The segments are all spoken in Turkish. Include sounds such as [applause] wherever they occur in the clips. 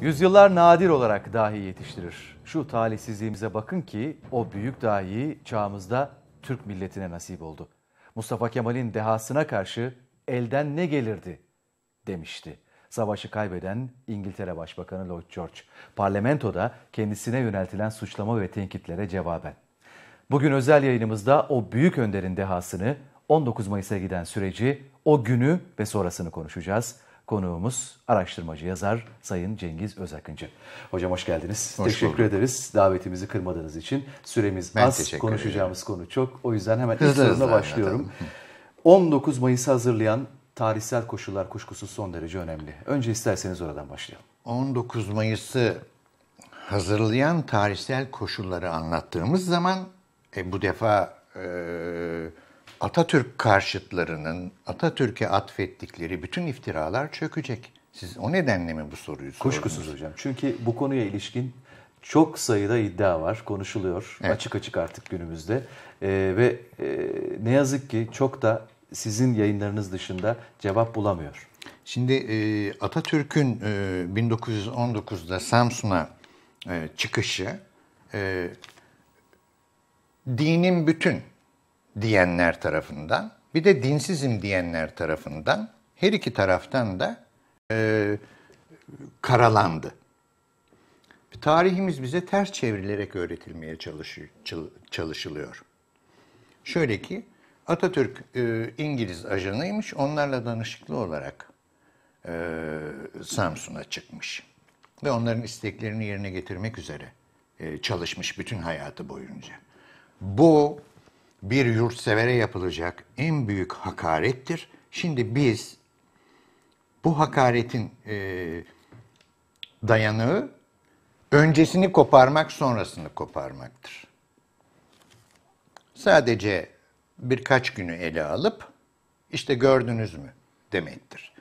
Yüzyıllar nadir olarak dahi yetiştirir. Şu talihsizliğimize bakın ki o büyük dahi çağımızda Türk milletine nasip oldu. Mustafa Kemal'in dehasına karşı elden ne gelirdi demişti. Savaşı kaybeden İngiltere Başbakanı Lloyd George parlamentoda kendisine yöneltilen suçlama ve tenkitlere cevaben. Bugün özel yayınımızda o büyük önderin dehasını, 19 Mayıs'a giden süreci, o günü ve sonrasını konuşacağız. Konuğumuz araştırmacı yazar Sayın Cengiz Özakıncı. Hocam hoş geldiniz. Hoş teşekkür bulduk. ederiz davetimizi kırmadığınız için. Süremiz ben az, konuşacağımız ederim. konu çok. O yüzden hemen hızlı ilk soruna başlıyorum. Anladım. 19 Mayıs'ı hazırlayan tarihsel koşullar kuşkusuz son derece önemli. Önce isterseniz oradan başlayalım. 19 Mayıs'ı hazırlayan tarihsel koşulları anlattığımız zaman e, bu defa e, Atatürk karşıtlarının Atatürk'e atfettikleri bütün iftiralar çökecek. Siz o nedenle mi bu soruyu sordunuz? Kuşkusuz hocam. Çünkü bu konuya ilişkin çok sayıda iddia var, konuşuluyor. Evet. Açık açık artık günümüzde. Ee, ve e, ne yazık ki çok da sizin yayınlarınız dışında cevap bulamıyor. Şimdi e, Atatürk'ün e, 1919'da Samsun'a e, çıkışı e, dinin bütün diyenler tarafından bir de dinsizim diyenler tarafından her iki taraftan da e, karalandı. Tarihimiz bize ters çevrilerek öğretilmeye çalışılıyor. Şöyle ki Atatürk e, İngiliz ajanıymış, onlarla danışıklı olarak e, Samsun'a çıkmış ve onların isteklerini yerine getirmek üzere e, çalışmış bütün hayatı boyunca. Bu bir yurtsevere yapılacak en büyük hakarettir. Şimdi biz bu hakaretin e, dayanağı öncesini koparmak sonrasını koparmaktır. Sadece birkaç günü ele alıp işte gördünüz mü demektir.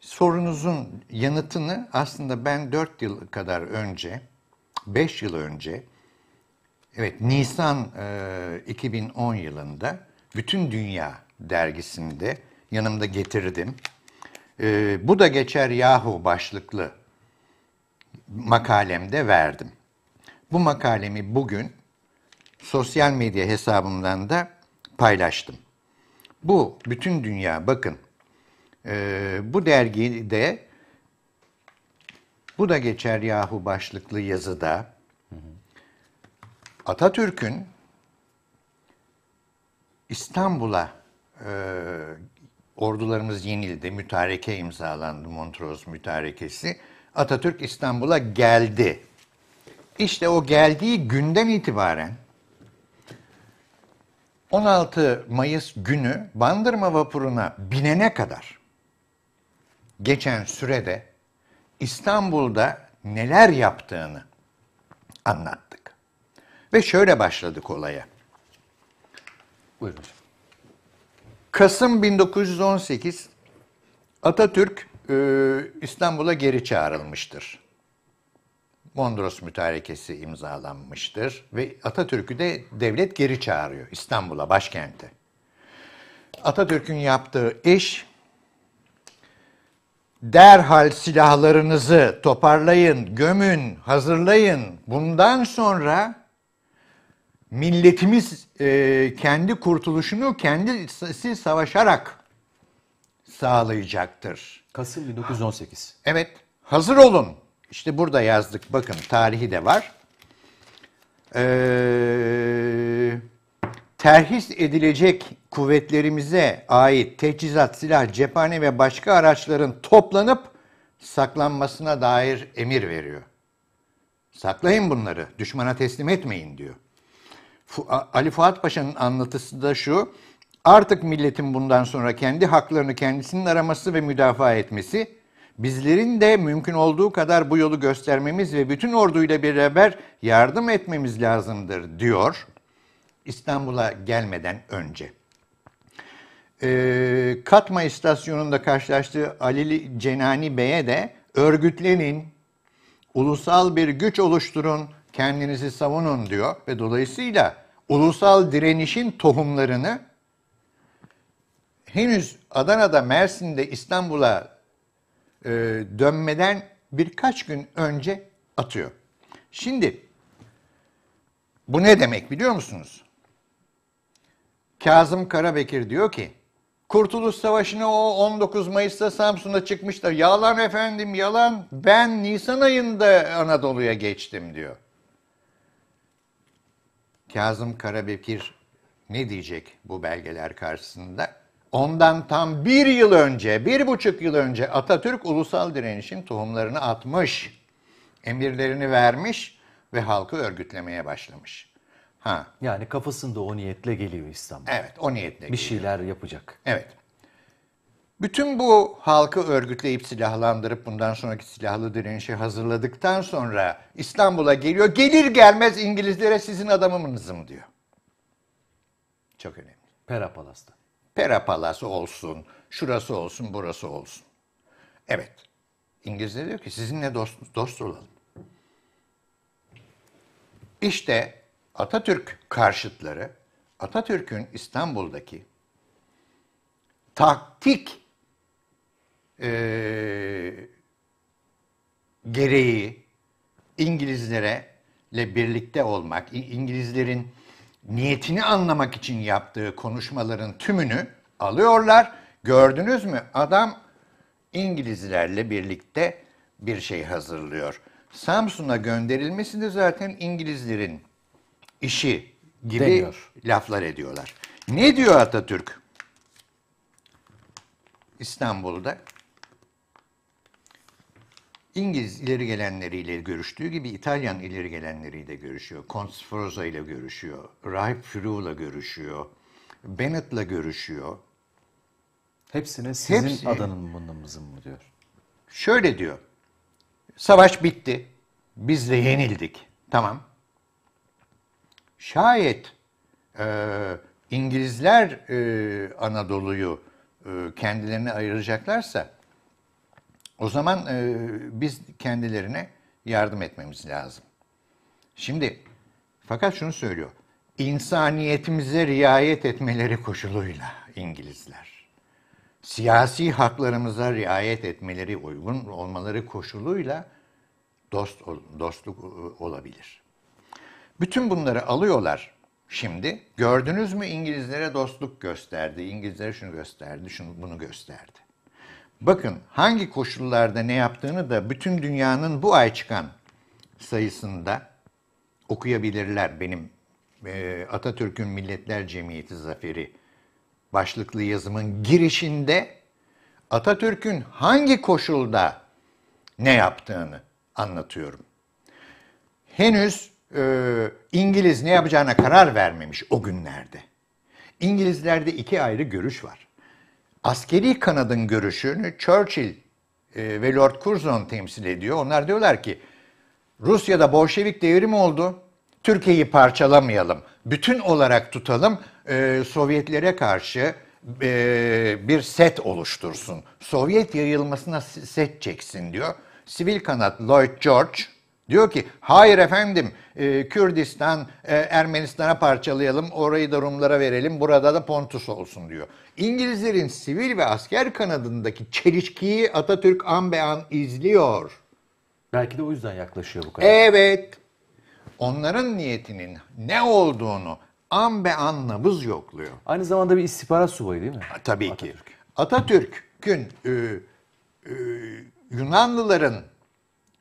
Sorunuzun yanıtını aslında ben 4 yıl kadar önce, 5 yıl önce Evet, Nisan e, 2010 yılında Bütün Dünya dergisinde yanımda getirdim. E, bu da geçer yahu başlıklı makalemde verdim. Bu makalemi bugün sosyal medya hesabımdan da paylaştım. Bu bütün dünya bakın e, bu dergide bu da geçer yahu başlıklı yazıda Atatürk'ün İstanbul'a e, ordularımız yenildi, mütareke imzalandı Montrose mütarekesi. Atatürk İstanbul'a geldi. İşte o geldiği günden itibaren 16 Mayıs günü Bandırma vapuruna binene kadar geçen sürede İstanbul'da neler yaptığını anlat. Ve şöyle başladık olaya. Buyurun. Kasım 1918 Atatürk e, İstanbul'a geri çağrılmıştır. Mondros Mütarekesi imzalanmıştır ve Atatürk'ü de devlet geri çağırıyor İstanbul'a, başkente. Atatürk'ün yaptığı iş derhal silahlarınızı toparlayın, gömün, hazırlayın. Bundan sonra milletimiz e, kendi kurtuluşunu kendisi savaşarak sağlayacaktır. Kasım 1918. Evet, hazır olun. İşte burada yazdık. Bakın tarihi de var. Ee, terhis edilecek kuvvetlerimize ait teçhizat, silah, cephane ve başka araçların toplanıp saklanmasına dair emir veriyor. Saklayın bunları, düşmana teslim etmeyin diyor. Ali Fuat Paşa'nın anlatısı da şu. Artık milletin bundan sonra kendi haklarını kendisinin araması ve müdafaa etmesi, bizlerin de mümkün olduğu kadar bu yolu göstermemiz ve bütün orduyla beraber yardım etmemiz lazımdır diyor İstanbul'a gelmeden önce. Ee, Katma istasyonunda karşılaştığı Alili Cenani Bey'e de örgütlenin, ulusal bir güç oluşturun, kendinizi savunun diyor ve dolayısıyla ulusal direnişin tohumlarını henüz Adana'da, Mersin'de, İstanbul'a e, dönmeden birkaç gün önce atıyor. Şimdi bu ne demek biliyor musunuz? Kazım Karabekir diyor ki, Kurtuluş Savaşı'nı o 19 Mayıs'ta Samsun'da çıkmışlar. Yalan efendim yalan. Ben Nisan ayında Anadolu'ya geçtim diyor. Kazım Karabekir ne diyecek bu belgeler karşısında? Ondan tam bir yıl önce, bir buçuk yıl önce Atatürk ulusal direnişin tohumlarını atmış, emirlerini vermiş ve halkı örgütlemeye başlamış. Ha. Yani kafasında o niyetle geliyor İstanbul. Evet, o niyetle. Bir geliyor. şeyler yapacak. Evet. Bütün bu halkı örgütleyip silahlandırıp bundan sonraki silahlı direnişi hazırladıktan sonra İstanbul'a geliyor. Gelir gelmez İngilizlere sizin adamımınızım diyor. Çok önemli. Pera Palas'ta. Pera Palas olsun, şurası olsun, burası olsun. Evet. İngilizler diyor ki sizinle dost, dost olalım. İşte Atatürk karşıtları Atatürk'ün İstanbul'daki taktik e, gereği İngilizlere birlikte olmak, İngilizlerin niyetini anlamak için yaptığı konuşmaların tümünü alıyorlar. Gördünüz mü? Adam İngilizlerle birlikte bir şey hazırlıyor. Samsun'a gönderilmesi de zaten İngilizlerin işi gibi Deniyor. laflar ediyorlar. Ne diyor Atatürk? İstanbul'da İngiliz ileri gelenleriyle görüştüğü gibi İtalyan ileri gelenleriyle görüşüyor. Consforoza ile görüşüyor. Rahip Fru'la görüşüyor. Bennett'la görüşüyor. Hepsine sizin Hepsi, adanın mı mı diyor. Şöyle diyor. Savaş bitti. Biz de yenildik. Tamam. Şayet e, İngilizler e, Anadolu'yu e, kendilerine ayıracaklarsa o zaman e, biz kendilerine yardım etmemiz lazım. Şimdi fakat şunu söylüyor. İnsaniyetimize riayet etmeleri koşuluyla İngilizler. Siyasi haklarımıza riayet etmeleri uygun olmaları koşuluyla dost dostluk e, olabilir. Bütün bunları alıyorlar şimdi. Gördünüz mü İngilizlere dostluk gösterdi, İngilizlere şunu gösterdi, şunu bunu gösterdi. Bakın hangi koşullarda ne yaptığını da bütün dünyanın bu ay çıkan sayısında okuyabilirler benim e, Atatürk'ün Milletler Cemiyeti Zaferi başlıklı yazımın girişinde Atatürk'ün hangi koşulda ne yaptığını anlatıyorum. Henüz e, İngiliz ne yapacağına karar vermemiş o günlerde. İngilizlerde iki ayrı görüş var askeri kanadın görüşünü Churchill e, ve Lord Curzon temsil ediyor. Onlar diyorlar ki Rusya'da Bolşevik devrim oldu. Türkiye'yi parçalamayalım. Bütün olarak tutalım. E, Sovyetlere karşı e, bir set oluştursun. Sovyet yayılmasına set çeksin diyor. Sivil kanat Lloyd George Diyor ki hayır efendim e, Kürdistan e, Ermenistan'a parçalayalım orayı da Rumlara verelim burada da Pontus olsun diyor. İngilizlerin sivil ve asker kanadındaki çelişkiyi Atatürk an be an izliyor. Belki de o yüzden yaklaşıyor bu kadar. Evet. Onların niyetinin ne olduğunu an be an nabız yokluyor. Aynı zamanda bir istihbarat subayı değil mi? Tabii Atatürk. ki. Atatürk'ün e, e, Yunanlıların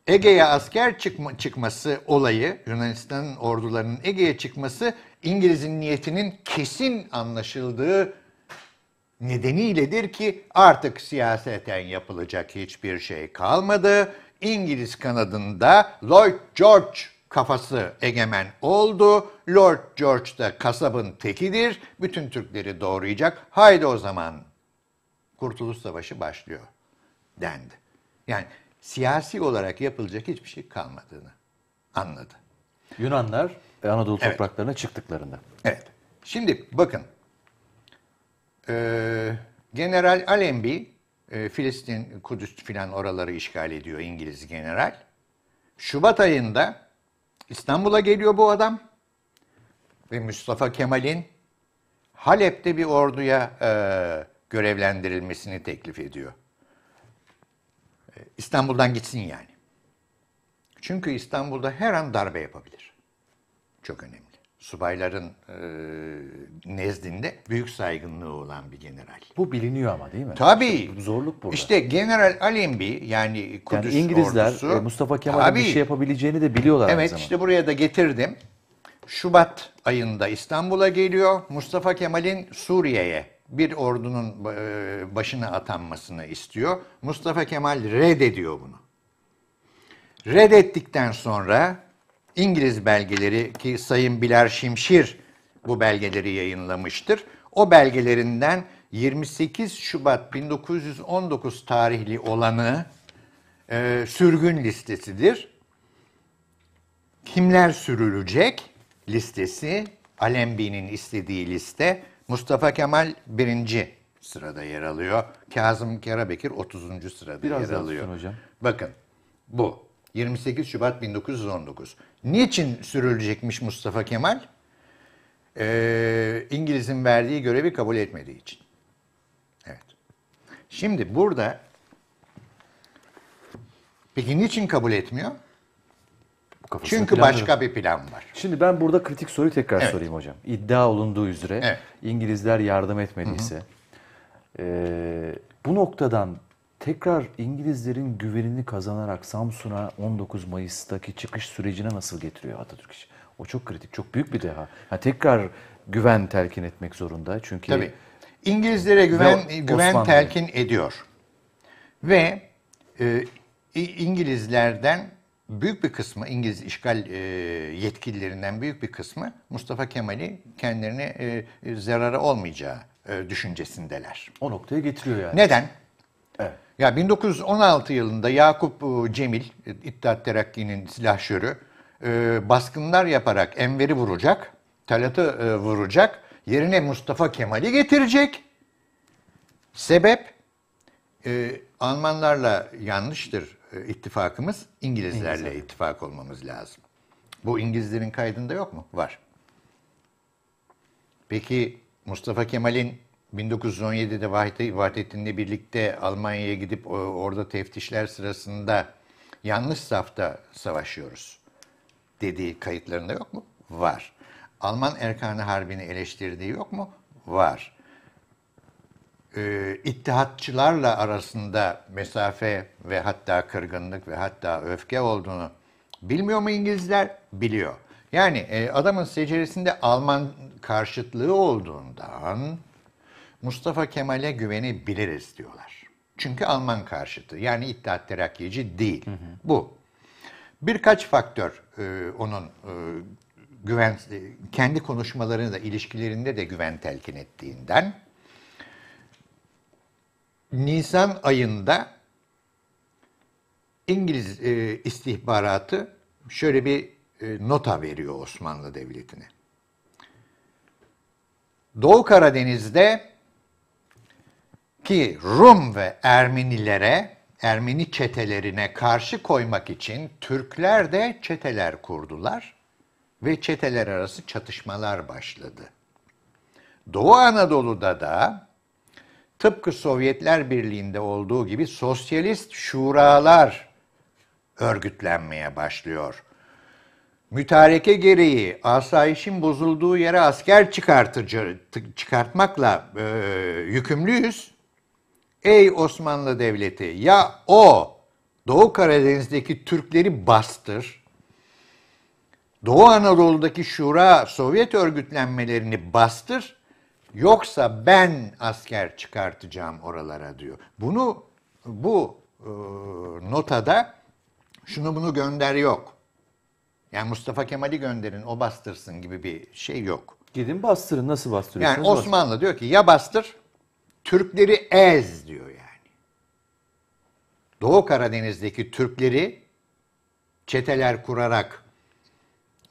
Ege'ye asker çıkma, çıkması olayı, Yunanistan'ın ordularının Ege'ye çıkması İngiliz'in niyetinin kesin anlaşıldığı nedeniyledir ki artık siyaseten yapılacak hiçbir şey kalmadı. İngiliz kanadında Lloyd George kafası egemen oldu. Lord George da kasabın tekidir. Bütün Türkleri doğrayacak. Haydi o zaman Kurtuluş Savaşı başlıyor dendi. Yani siyasi olarak yapılacak hiçbir şey kalmadığını anladı. Yunanlar Anadolu evet. topraklarına çıktıklarında. Evet. Şimdi bakın. Ee, General Allenby e, Filistin, Kudüs filan oraları işgal ediyor İngiliz general. Şubat ayında İstanbul'a geliyor bu adam ve Mustafa Kemal'in Halep'te bir orduya e, görevlendirilmesini teklif ediyor. İstanbul'dan gitsin yani. Çünkü İstanbul'da her an darbe yapabilir. Çok önemli. Subayların e, nezdinde büyük saygınlığı olan bir general. Bu biliniyor ama değil mi? Tabii. İşte zorluk burada. İşte General Alembi yani Kudüs yani İngilizler e, ordusu, Mustafa Kemal'in bir şey yapabileceğini de biliyorlar Evet zaman. işte buraya da getirdim. Şubat ayında İstanbul'a geliyor. Mustafa Kemal'in Suriye'ye bir ordunun e, başına atanmasını istiyor. Mustafa Kemal reddediyor bunu. Reddettikten sonra İngiliz belgeleri ki Sayın Biler Şimşir bu belgeleri yayınlamıştır. O belgelerinden 28 Şubat 1919 tarihli olanı e, sürgün listesidir. Kimler sürülecek listesi, Alembi'nin istediği liste Mustafa Kemal birinci sırada yer alıyor. Kazım Karabekir 30. sırada Biraz yer alıyor. Hocam. Bakın bu 28 Şubat 1919. Niçin sürülecekmiş Mustafa Kemal? Ee, İngiliz'in verdiği görevi kabul etmediği için. Evet. Şimdi burada peki niçin kabul etmiyor? kafasına. Çünkü plan başka yok. bir plan var. Şimdi ben burada kritik soruyu tekrar evet. sorayım hocam. İddia olunduğu üzere evet. İngilizler yardım etmediyse E, bu noktadan tekrar İngilizlerin güvenini kazanarak Samsun'a 19 Mayıs'taki çıkış sürecine nasıl getiriyor Atatürk işi? O çok kritik, çok büyük bir deha. Yani tekrar güven telkin etmek zorunda çünkü... Tabii. İngilizlere güven, güven telkin ediyor. Ve e, İngilizlerden büyük bir kısmı İngiliz işgal e, yetkililerinden büyük bir kısmı Mustafa Kemal'i kendilerine e, e zararı olmayacağı e, düşüncesindeler. O noktaya getiriyor yani. Neden? Evet. Ya 1916 yılında Yakup e, Cemil e, İttihat Terakki'nin silahşörü e, baskınlar yaparak Enver'i vuracak, Talat'ı e, vuracak, yerine Mustafa Kemal'i getirecek. Sebep e, Almanlarla yanlıştır e, ittifakımız İngilizlerle İngilizler. ittifak olmamız lazım. Bu İngilizlerin kaydında yok mu? Var. Peki Mustafa Kemal'in 1917'de Vahdettin'le birlikte Almanya'ya gidip orada teftişler sırasında yanlış safta savaşıyoruz dediği kayıtlarında yok mu? Var. Alman Erkani Harbi'ni eleştirdiği yok mu? Var e, ittihatçılarla arasında mesafe ve hatta kırgınlık ve hatta öfke olduğunu bilmiyor mu İngilizler? Biliyor. Yani e, adamın seceresinde Alman karşıtlığı olduğundan Mustafa Kemal'e güvenebiliriz diyorlar. Çünkü Alman karşıtı yani İttihat Terakkici değil. Hı hı. Bu. Birkaç faktör e, onun e, güven e, kendi konuşmalarında ilişkilerinde de güven telkin ettiğinden Nisan ayında İngiliz e, istihbaratı şöyle bir e, nota veriyor Osmanlı Devleti'ne. Doğu Karadeniz'de ki Rum ve Ermenilere, Ermeni çetelerine karşı koymak için Türkler de çeteler kurdular ve çeteler arası çatışmalar başladı. Doğu Anadolu'da da tıpkı Sovyetler Birliği'nde olduğu gibi sosyalist şuralar örgütlenmeye başlıyor. Mütareke gereği asayişin bozulduğu yere asker çıkartıcı çıkartmakla e, yükümlüyüz. Ey Osmanlı Devleti ya o Doğu Karadeniz'deki Türkleri bastır. Doğu Anadolu'daki Şura Sovyet örgütlenmelerini bastır Yoksa ben asker çıkartacağım oralara diyor. Bunu bu e, notada şunu bunu gönder yok. Yani Mustafa Kemal'i gönderin o bastırsın gibi bir şey yok. Gidin bastırın nasıl bastırıyorsunuz? Yani Osmanlı bastırın. diyor ki ya bastır Türkleri ez diyor yani. Doğu Karadeniz'deki Türkleri çeteler kurarak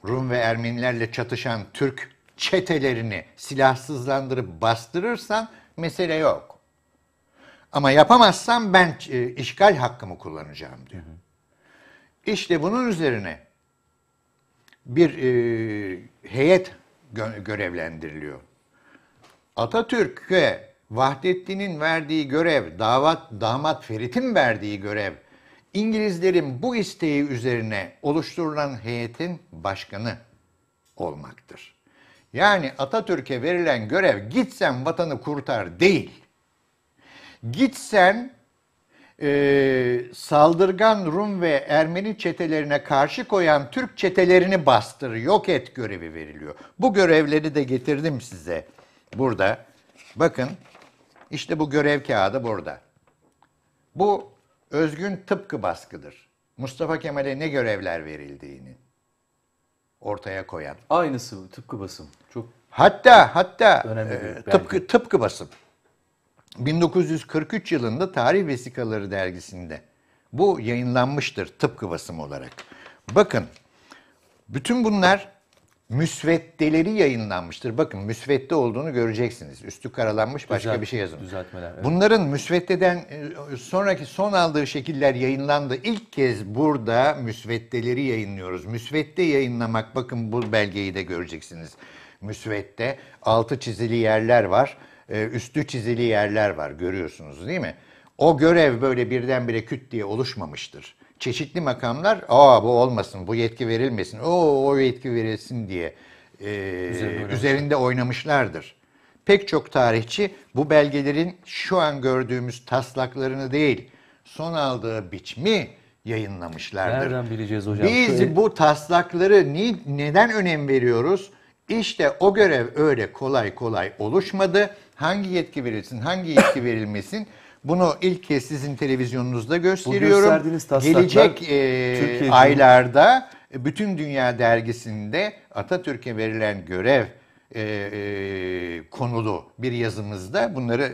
Rum ve Ermenilerle çatışan Türk çetelerini silahsızlandırıp bastırırsan mesele yok. Ama yapamazsam ben e, işgal hakkımı kullanacağım diyor. İşte bunun üzerine bir e, heyet gö- görevlendiriliyor. Atatürk'e Vahdettin'in verdiği görev, davat damat Ferit'in verdiği görev, İngilizlerin bu isteği üzerine oluşturulan heyetin başkanı olmaktır. Yani Atatürk'e verilen görev gitsen vatanı kurtar değil. Gitsen e, saldırgan Rum ve Ermeni çetelerine karşı koyan Türk çetelerini bastır, yok et görevi veriliyor. Bu görevleri de getirdim size burada. Bakın işte bu görev kağıdı burada. Bu özgün tıpkı baskıdır. Mustafa Kemal'e ne görevler verildiğini ortaya koyan. Aynısı tıpkı basım. Çok hatta hatta önemli e, tıpkı tıpkı basım. 1943 yılında Tarih Vesikaları dergisinde bu yayınlanmıştır tıpkı basım olarak. Bakın bütün bunlar müsveddeleri yayınlanmıştır. Bakın müsvedde olduğunu göreceksiniz. Üstü karalanmış başka Düzelt, bir şey yazılmış. Düzeltmeler. Evet. Bunların müsveddeden e, sonraki son aldığı şekiller yayınlandı. İlk kez burada müsveddeleri yayınlıyoruz. Müsvedde yayınlamak bakın bu belgeyi de göreceksiniz. Müsvedde altı çizili yerler var. E, üstü çizili yerler var görüyorsunuz değil mi? O görev böyle birdenbire küt diye oluşmamıştır çeşitli makamlar aa bu olmasın, bu yetki verilmesin, o o yetki verilsin diye e, üzerinde oynamışlardır. Pek çok tarihçi bu belgelerin şu an gördüğümüz taslaklarını değil, son aldığı biçimi yayınlamışlardır. Nereden bileceğiz hocam? Biz bu taslakları ni, neden önem veriyoruz? İşte o görev öyle kolay kolay oluşmadı. Hangi yetki verilsin, hangi yetki verilmesin bunu ilk kez sizin televizyonunuzda gösteriyorum. Bu Gelecek e, aylarda bütün dünya dergisinde Atatürk'e verilen görev e, e, konulu bir yazımızda bunları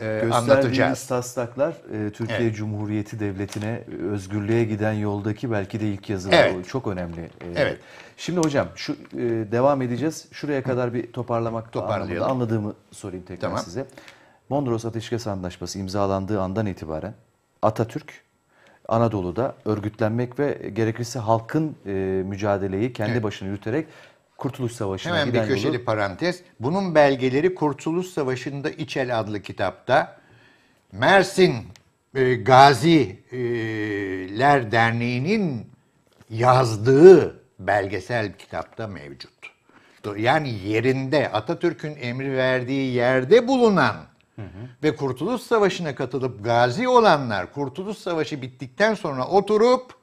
e, anlatacağız. taslaklar e, Türkiye evet. Cumhuriyeti Devleti'ne e, özgürlüğe giden yoldaki belki de ilk yazılar. Evet. Çok önemli. E, evet. Şimdi hocam şu e, devam edeceğiz. Şuraya kadar bir toparlamak Toparlayalım. anladığımı sorayım tekrar tamam. size. Mondros Ateşkes Anlaşması imzalandığı andan itibaren Atatürk Anadolu'da örgütlenmek ve gerekirse halkın e, mücadeleyi kendi evet. başına yürüterek Kurtuluş Savaşı'na Hemen giden bir köşeli yolu... parantez. Bunun belgeleri Kurtuluş Savaşı'nda İçel adlı kitapta Mersin e, Gaziler Derneği'nin yazdığı belgesel kitapta mevcut. Yani yerinde Atatürk'ün emri verdiği yerde bulunan ve Kurtuluş Savaşı'na katılıp gazi olanlar Kurtuluş Savaşı bittikten sonra oturup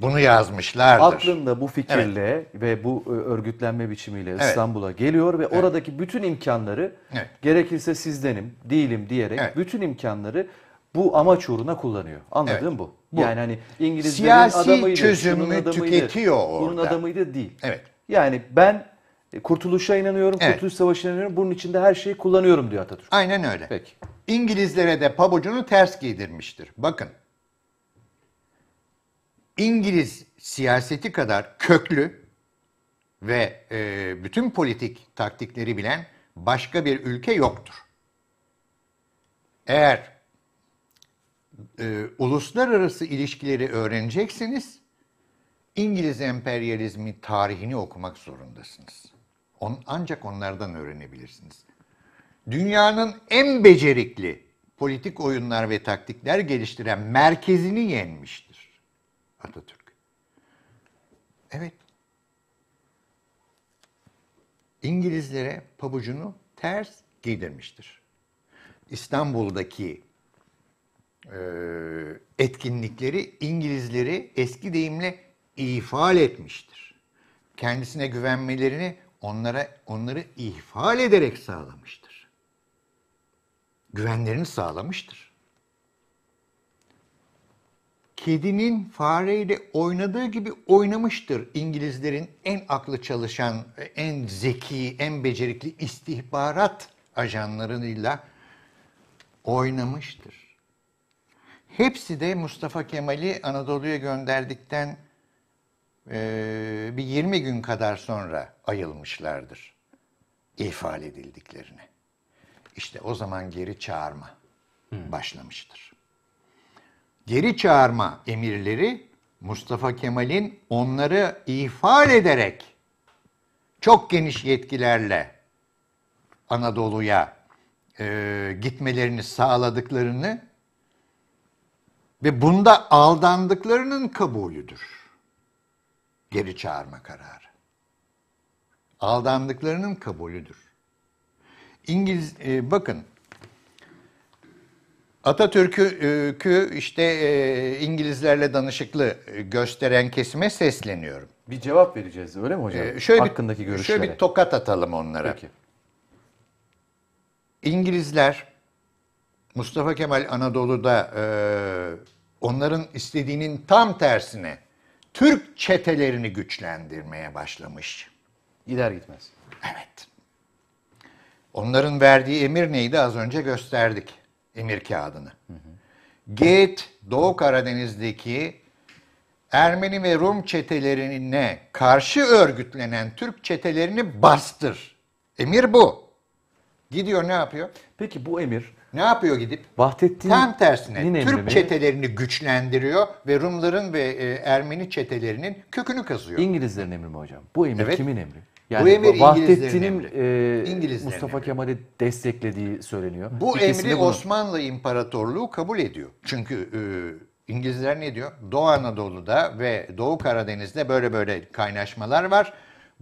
bunu yazmışlardır. Aklında bu fikirle evet. ve bu e, örgütlenme biçimiyle evet. İstanbul'a geliyor ve evet. oradaki bütün imkanları evet. gerekirse sizdenim, değilim diyerek evet. bütün imkanları bu amaç uğruna kullanıyor. Anladın evet. bu. bu. Yani hani İngilizlerin Siyasi adamıydı, çözümü adamıydı, tüketiyor orada. Bunun adamıydı değil. Evet. Yani ben e, kurtuluşa inanıyorum, evet. Kurtuluş Savaşı'na inanıyorum. Bunun içinde her şeyi kullanıyorum diyor Atatürk. Aynen öyle. Peki. İngilizlere de pabucunu ters giydirmiştir. Bakın. İngiliz siyaseti kadar köklü ve e, bütün politik taktikleri bilen başka bir ülke yoktur. Eğer e, uluslararası ilişkileri öğreneceksiniz, İngiliz emperyalizmi tarihini okumak zorundasınız. On, ancak onlardan öğrenebilirsiniz. Dünyanın en becerikli politik oyunlar ve taktikler geliştiren merkezini yenmiştir Atatürk. Evet. İngilizlere pabucunu ters giydirmiştir. İstanbul'daki e, etkinlikleri İngilizleri eski deyimle ifade etmiştir. Kendisine güvenmelerini onlara onları ihfal ederek sağlamıştır. Güvenlerini sağlamıştır. Kedinin fareyle oynadığı gibi oynamıştır İngilizlerin en aklı çalışan, en zeki, en becerikli istihbarat ajanlarıyla oynamıştır. Hepsi de Mustafa Kemal'i Anadolu'ya gönderdikten ee, bir 20 gün kadar sonra ayılmışlardır ifade edildiklerini İşte o zaman geri çağırma hmm. başlamıştır. Geri çağırma emirleri Mustafa Kemal'in onları ifade ederek çok geniş yetkilerle Anadolu'ya e, gitmelerini sağladıklarını ve bunda aldandıklarının kabulüdür geri çağırma kararı. Aldandıklarının kabulüdür. İngiliz e, bakın Atatürk'ü e, işte e, İngilizlerle danışıklı e, gösteren kesime sesleniyorum. Bir cevap vereceğiz öyle mi hocam? Ee, şöyle Hakkındaki görüşlere. Şöyle bir tokat atalım onlara. Peki. İngilizler Mustafa Kemal Anadolu'da e, onların istediğinin tam tersine Türk çetelerini güçlendirmeye başlamış. Gider gitmez. Evet. Onların verdiği emir neydi az önce gösterdik emir kağıdını. Hı hı. Git Doğu Karadeniz'deki Ermeni ve Rum çetelerine karşı örgütlenen Türk çetelerini bastır. Emir bu. Gidiyor ne yapıyor? Peki bu emir ne yapıyor gidip? Vahdettin Tam tersine Türk mi? çetelerini güçlendiriyor ve Rumların ve e, Ermeni çetelerinin kökünü kazıyor. İngilizlerin emri mi hocam? Bu emir evet. kimin emri? Yani bu emir Vahdettin'in e, Mustafa emri. Kemal'i desteklediği söyleniyor. Bu İkisi emri Osmanlı İmparatorluğu kabul ediyor. Çünkü e, İngilizler ne diyor? Doğu Anadolu'da ve Doğu Karadeniz'de böyle böyle kaynaşmalar var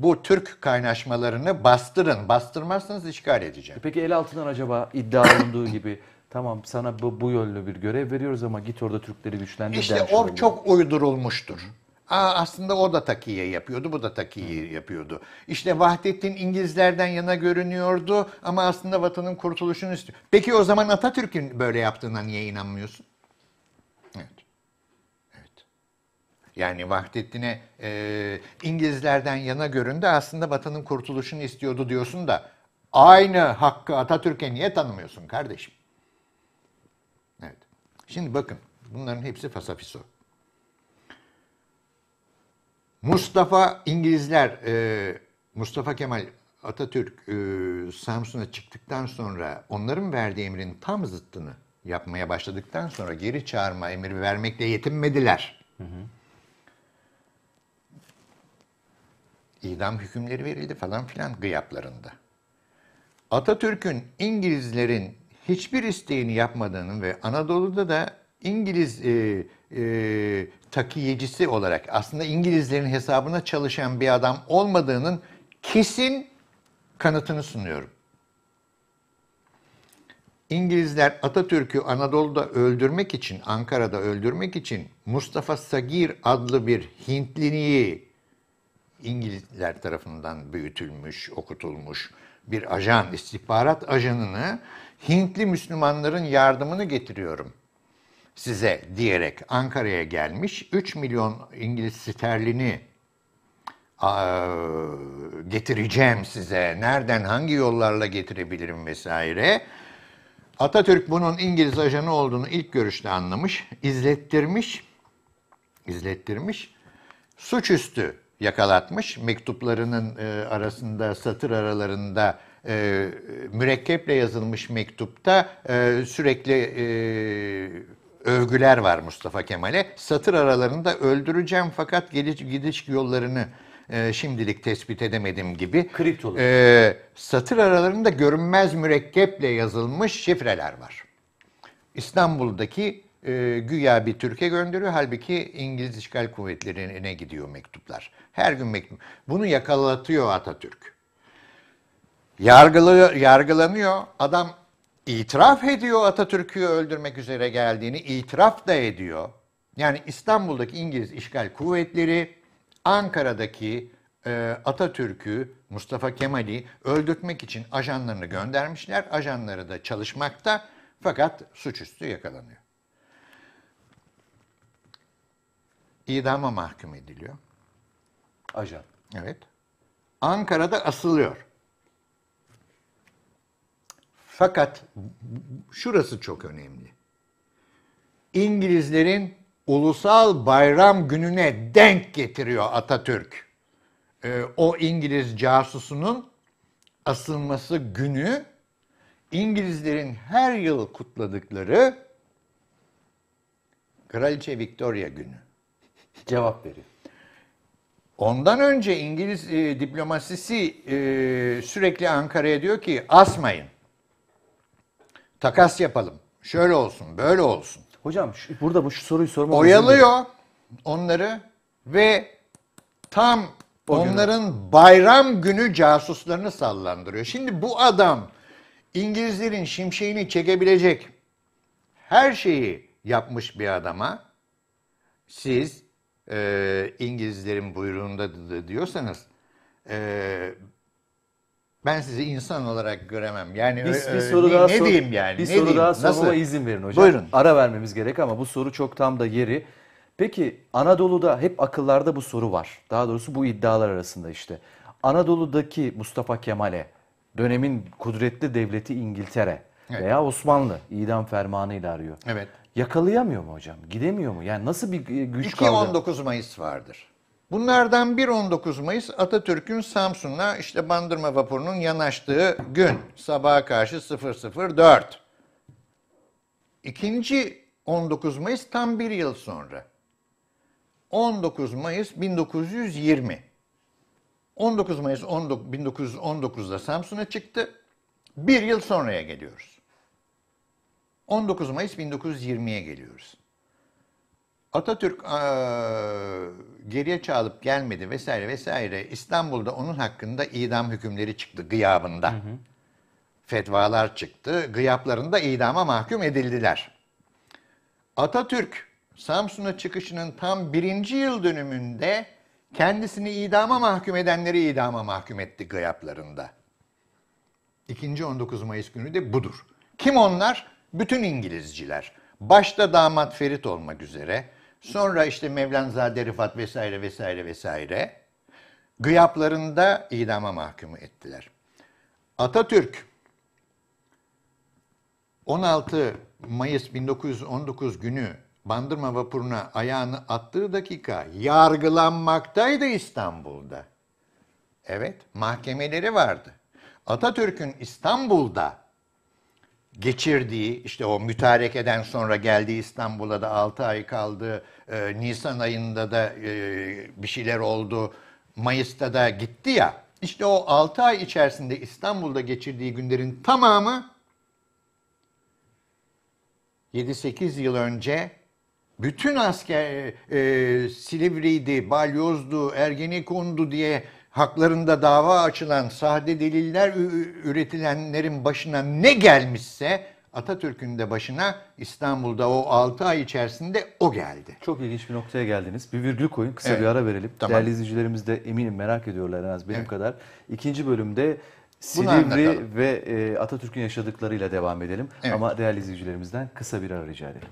bu Türk kaynaşmalarını bastırın. Bastırmazsanız işgal edeceğim. E peki el altından acaba iddia olunduğu gibi tamam sana bu, bu yönlü bir görev veriyoruz ama git orada Türkleri güçlendir. İşte o çok uydurulmuştur. Aa, aslında o da takiye yapıyordu, bu da takiye yapıyordu. İşte Vahdettin İngilizlerden yana görünüyordu ama aslında vatanın kurtuluşunu istiyor. Peki o zaman Atatürk'ün böyle yaptığına niye inanmıyorsun? Yani Vahdettin'e e, İngilizlerden yana göründü aslında vatanın kurtuluşunu istiyordu diyorsun da aynı hakkı Atatürk'e niye tanımıyorsun kardeşim? Evet. Şimdi bakın bunların hepsi fasafiso. Mustafa İngilizler, e, Mustafa Kemal Atatürk e, Samsun'a çıktıktan sonra onların verdiği emrin tam zıttını yapmaya başladıktan sonra geri çağırma emri vermekle yetinmediler. Hı hı. idam hükümleri verildi falan filan gıyaplarında. Atatürk'ün İngilizlerin hiçbir isteğini yapmadığının ve Anadolu'da da İngiliz e, e, takiyecisi olarak aslında İngilizlerin hesabına çalışan bir adam olmadığının kesin kanıtını sunuyorum. İngilizler Atatürk'ü Anadolu'da öldürmek için, Ankara'da öldürmek için Mustafa Sagir adlı bir Hintliliği İngilizler tarafından büyütülmüş, okutulmuş bir ajan, istihbarat ajanını Hintli Müslümanların yardımını getiriyorum size diyerek Ankara'ya gelmiş 3 milyon İngiliz sterlini getireceğim size. Nereden hangi yollarla getirebilirim vesaire. Atatürk bunun İngiliz ajanı olduğunu ilk görüşte anlamış, izlettirmiş. izlettirmiş. Suçüstü yakalatmış. Mektuplarının e, arasında, satır aralarında e, mürekkeple yazılmış mektupta e, sürekli e, övgüler var Mustafa Kemal'e. Satır aralarında öldüreceğim fakat geliş, gidiş yollarını e, şimdilik tespit edemedim gibi. Kript E, satır aralarında görünmez mürekkeple yazılmış şifreler var. İstanbul'daki e, güya bir Türkiye gönderiyor. Halbuki İngiliz işgal kuvvetlerine gidiyor mektuplar. Her gün mektup. Bunu yakalatıyor Atatürk. Yargılı, yargılanıyor. Adam itiraf ediyor Atatürk'ü öldürmek üzere geldiğini. itiraf da ediyor. Yani İstanbul'daki İngiliz işgal kuvvetleri Ankara'daki e, Atatürk'ü, Mustafa Kemal'i öldürtmek için ajanlarını göndermişler. Ajanları da çalışmakta fakat suçüstü yakalanıyor. idama mahkum ediliyor. Ajan. Evet. Ankara'da asılıyor. Fakat şurası çok önemli. İngilizlerin ulusal bayram gününe denk getiriyor Atatürk. Ee, o İngiliz casusunun asılması günü İngilizlerin her yıl kutladıkları Kraliçe Victoria günü. Cevap veriyor. Ondan önce İngiliz e, diplomasisi e, sürekli Ankara'ya diyor ki asmayın. Takas yapalım. Şöyle olsun, böyle olsun. Hocam şu, burada bu şu soruyu sormak Oyalıyor onları ve tam o onların günü. bayram günü casuslarını sallandırıyor. Şimdi bu adam İngilizlerin şimşeğini çekebilecek her şeyi yapmış bir adama siz e, İngilizlerin buyruğunda diyorsanız e, ben sizi insan olarak göremem. Yani bir, bir e, soru ne, daha ne sor, diyeyim yani? Bir ne soru diyeyim? daha sormama Nasıl? izin verin hocam. Buyurun. Ara vermemiz gerek ama bu soru çok tam da yeri. Peki Anadolu'da hep akıllarda bu soru var. Daha doğrusu bu iddialar arasında işte. Anadolu'daki Mustafa Kemal'e dönemin kudretli devleti İngiltere evet. veya Osmanlı idam fermanı ile arıyor. Evet yakalayamıyor mu hocam? Gidemiyor mu? Yani nasıl bir güç İki kaldı? 19 Mayıs vardır. Bunlardan bir 19 Mayıs Atatürk'ün Samsun'a işte bandırma vapurunun yanaştığı gün. Sabaha karşı 004. İkinci 19 Mayıs tam bir yıl sonra. 19 Mayıs 1920. 19 Mayıs 19, 1919'da Samsun'a çıktı. Bir yıl sonraya geliyoruz. 19 Mayıs 1920'ye geliyoruz. Atatürk e, geriye çağılıp gelmedi vesaire vesaire. İstanbul'da onun hakkında idam hükümleri çıktı gıyabında. Hı hı. Fetvalar çıktı. Gıyaplarında idama mahkum edildiler. Atatürk Samsun'a çıkışının tam birinci yıl dönümünde kendisini idama mahkum edenleri idama mahkum etti gıyaplarında. İkinci 19 Mayıs günü de budur. Kim onlar? bütün İngilizciler, başta damat Ferit olmak üzere, sonra işte Mevlanzade Rıfat vesaire vesaire vesaire, gıyaplarında idama mahkum ettiler. Atatürk 16 Mayıs 1919 günü Bandırma vapuruna ayağını attığı dakika yargılanmaktaydı İstanbul'da. Evet, mahkemeleri vardı. Atatürk'ün İstanbul'da geçirdiği işte o mütarekeden sonra geldiği İstanbul'a da 6 ay kaldı. E, Nisan ayında da e, bir şeyler oldu. Mayıs'ta da gitti ya. İşte o 6 ay içerisinde İstanbul'da geçirdiği günlerin tamamı 7-8 yıl önce bütün asker e, e Silivri'ydi, Balyoz'du, Ergenekon'du diye haklarında dava açılan sahte deliller üretilenlerin başına ne gelmişse Atatürk'ün de başına İstanbul'da o 6 ay içerisinde o geldi. Çok ilginç bir noktaya geldiniz. Bir virgül koyun, kısa evet. bir ara verelim. Tamam. Değerli izleyicilerimiz de eminim merak ediyorlar en az benim evet. kadar. İkinci bölümde Silivri ve e, Atatürk'ün yaşadıklarıyla devam edelim. Evet. Ama değerli izleyicilerimizden kısa bir ara rica edelim.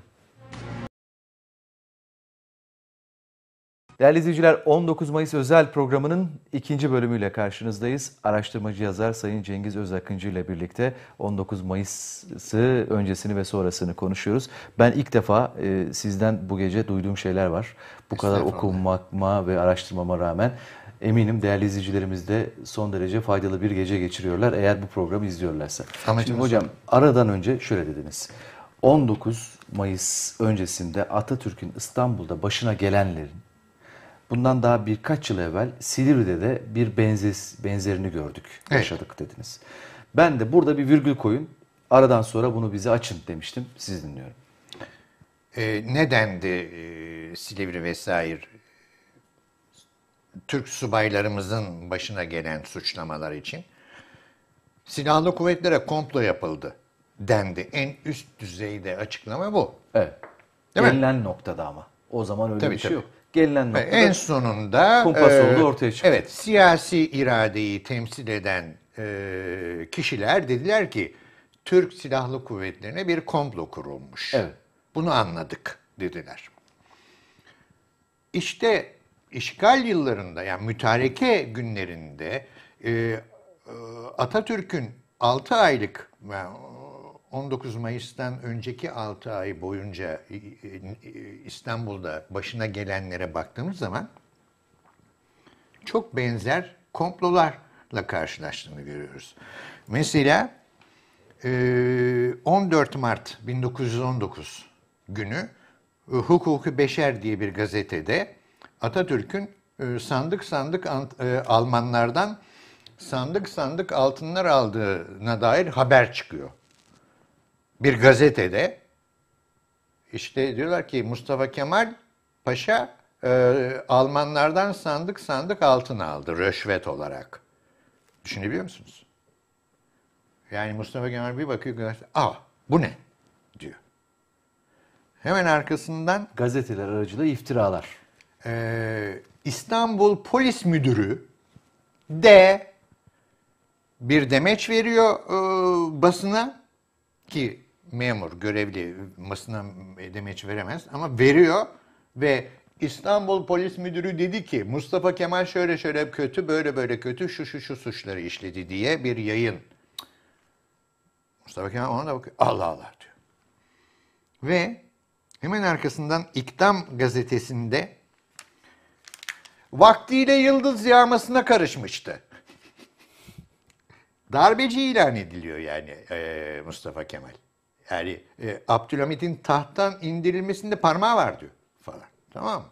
Değerli izleyiciler 19 Mayıs özel programının ikinci bölümüyle karşınızdayız. Araştırmacı yazar Sayın Cengiz Özakıncı ile birlikte 19 Mayıs'ı öncesini ve sonrasını konuşuyoruz. Ben ilk defa e, sizden bu gece duyduğum şeyler var. Bu kadar okumakma ve araştırmama rağmen eminim değerli izleyicilerimiz de son derece faydalı bir gece geçiriyorlar eğer bu programı izliyorlarsa. Anladım. Şimdi hocam aradan önce şöyle dediniz. 19 Mayıs öncesinde Atatürk'ün İstanbul'da başına gelenlerin Bundan daha birkaç yıl evvel Silivri'de de bir benzes, benzerini gördük, evet. yaşadık dediniz. Ben de burada bir virgül koyun, aradan sonra bunu bize açın demiştim. Siz dinliyorum. E, ee, nedendi e, Silivri vesaire Türk subaylarımızın başına gelen suçlamalar için? Silahlı kuvvetlere komplo yapıldı dendi. En üst düzeyde açıklama bu. Evet. Değil Yenilen mi? noktada ama. O zaman öyle tabii, bir şey tabii. yok gelinen noktada en sonunda kumpas e, olduğu ortaya çıktı. Evet, siyasi iradeyi temsil eden e, kişiler dediler ki Türk Silahlı Kuvvetlerine bir komplo kurulmuş. Evet. Bunu anladık dediler. İşte işgal yıllarında yani mütareke günlerinde e, e Atatürk'ün 6 aylık yani 19 Mayıs'tan önceki 6 ay boyunca İstanbul'da başına gelenlere baktığımız zaman çok benzer komplolarla karşılaştığını görüyoruz. Mesela 14 e, Mart 1919 günü e, Hukuku Beşer diye bir gazetede Atatürk'ün e, sandık sandık Almanlardan sandık sandık altınlar aldığına dair haber çıkıyor bir gazetede işte diyorlar ki Mustafa Kemal Paşa e, Almanlardan sandık sandık altın aldı röşvet olarak. Düşünebiliyor musunuz? Yani Mustafa Kemal bir bakıyor, aa bu ne diyor. Hemen arkasından... Gazeteler aracılığıyla iftiralar. E, İstanbul Polis Müdürü de bir demeç veriyor e, basına ki memur, görevli masına demeç veremez ama veriyor ve İstanbul Polis Müdürü dedi ki Mustafa Kemal şöyle şöyle kötü, böyle böyle kötü, şu şu şu suçları işledi diye bir yayın. Mustafa Kemal ona da bakıyor. Allah Allah diyor. Ve hemen arkasından İktam gazetesinde vaktiyle yıldız yağmasına karışmıştı. Darbeci ilan ediliyor yani Mustafa Kemal. Yani e, Abdülhamid'in tahttan indirilmesinde parmağı var diyor falan. Tamam mı?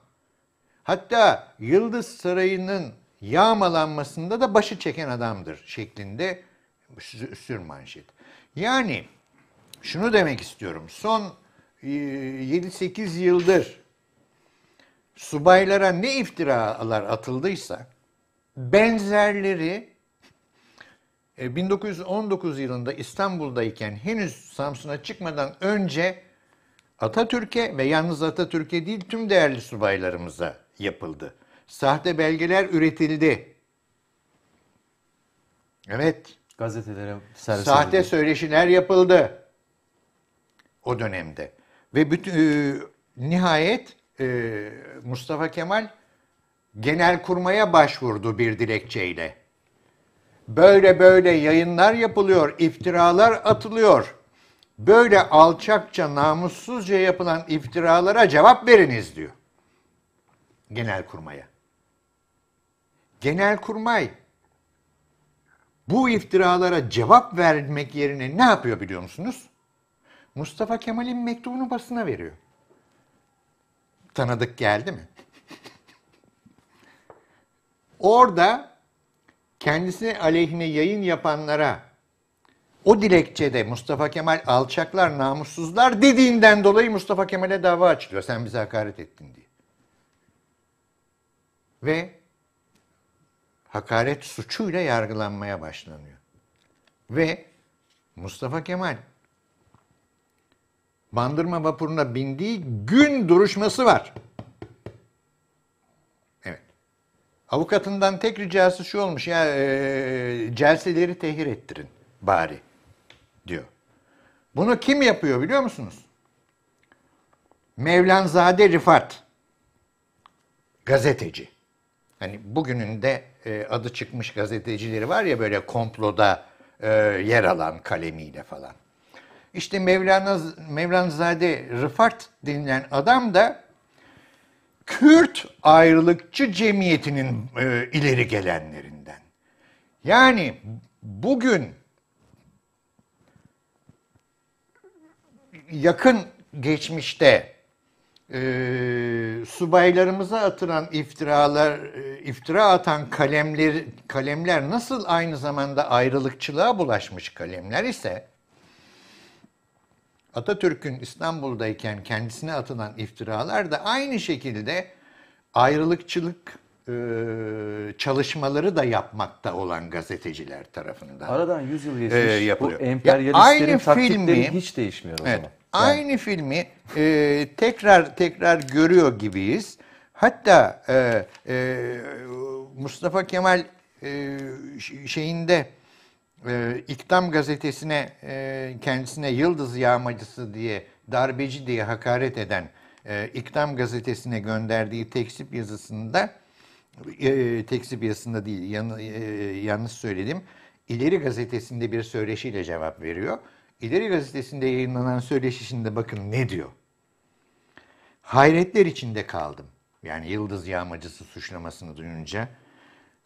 Hatta Yıldız Sarayı'nın yağmalanmasında da başı çeken adamdır şeklinde sür manşet. Yani şunu demek istiyorum. Son 7-8 e, yıldır subaylara ne iftiralar atıldıysa benzerleri 1919 e, yılında İstanbul'dayken henüz Samsun'a çıkmadan önce Atatürk'e ve yalnız Atatürk'e değil tüm değerli subaylarımıza yapıldı. Sahte belgeler üretildi. Evet. Gazetelere servis Sahte edildi. söyleşiler yapıldı o dönemde. Ve bütün, e, nihayet e, Mustafa Kemal genel kurmaya başvurdu bir dilekçeyle. Böyle böyle yayınlar yapılıyor, iftiralar atılıyor. Böyle alçakça, namussuzca yapılan iftiralara cevap veriniz diyor. Genel Kurmaya. Genel Kurmay bu iftiralara cevap vermek yerine ne yapıyor biliyor musunuz? Mustafa Kemal'in mektubunu basına veriyor. Tanıdık geldi mi? [laughs] Orada kendisine aleyhine yayın yapanlara o dilekçede Mustafa Kemal alçaklar, namussuzlar dediğinden dolayı Mustafa Kemal'e dava açılıyor. Sen bize hakaret ettin diye. Ve hakaret suçuyla yargılanmaya başlanıyor. Ve Mustafa Kemal Bandırma vapuruna bindiği gün duruşması var. Avukatından tek ricası şu olmuş ya e, celseleri tehir ettirin bari diyor. Bunu kim yapıyor biliyor musunuz? Mevlanzade Rifat gazeteci. Hani bugünün de e, adı çıkmış gazetecileri var ya böyle komploda e, yer alan kalemiyle falan. İşte Mevlana Mevlanzade Rıfat denilen adam da Kürt ayrılıkçı cemiyetinin e, ileri gelenlerinden. Yani bugün yakın geçmişte e, subaylarımıza atılan iftiralar, e, iftira atan kalemler, kalemler nasıl aynı zamanda ayrılıkçılığa bulaşmış kalemler ise Atatürk'ün İstanbul'dayken kendisine atılan iftiralar da aynı şekilde ayrılıkçılık e, çalışmaları da yapmakta olan gazeteciler tarafından. Aradan 100 yıl geçmiş. E, yapılıyor. Bu emperyalistlerin ya, aynı filmi, hiç değişmiyor o evet, zaman. Yani. Aynı filmi e, tekrar tekrar görüyor gibiyiz. Hatta e, e, Mustafa Kemal e, şeyinde e, ee, İktam gazetesine e, kendisine Yıldız Yağmacısı diye, darbeci diye hakaret eden e, İktam gazetesine gönderdiği tekzip yazısında, e, tekzip yazısında değil, yan, e, yanlış söyledim, İleri gazetesinde bir söyleşiyle cevap veriyor. İleri gazetesinde yayınlanan söyleşisinde bakın ne diyor. Hayretler içinde kaldım. Yani Yıldız Yağmacısı suçlamasını duyunca.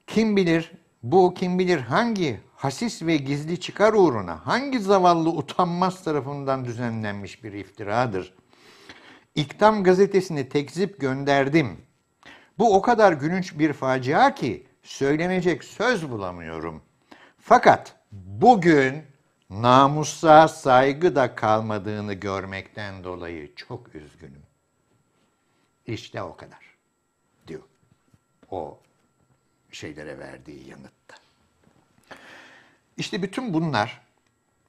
Kim bilir bu kim bilir hangi hasis ve gizli çıkar uğruna hangi zavallı utanmaz tarafından düzenlenmiş bir iftiradır. İktam gazetesini tekzip gönderdim. Bu o kadar gülünç bir facia ki söylenecek söz bulamıyorum. Fakat bugün namusa saygı da kalmadığını görmekten dolayı çok üzgünüm. İşte o kadar diyor o şeylere verdiği yanıttı. İşte bütün bunlar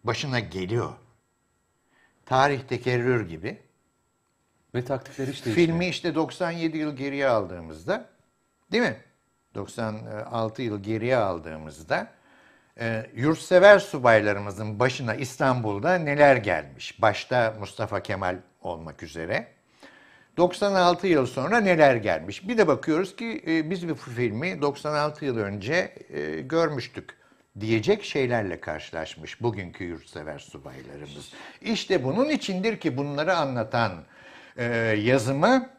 başına geliyor. Tarih tekerrür gibi. Ve taktikler hiç değişmiyor. Filmi işte 97 yıl geriye aldığımızda, değil mi? 96 yıl geriye aldığımızda e, yurtsever subaylarımızın başına İstanbul'da neler gelmiş? Başta Mustafa Kemal olmak üzere. 96 yıl sonra neler gelmiş. Bir de bakıyoruz ki e, biz bu filmi 96 yıl önce e, görmüştük diyecek şeylerle karşılaşmış bugünkü yurtsever subaylarımız. İşte bunun içindir ki bunları anlatan e, yazımı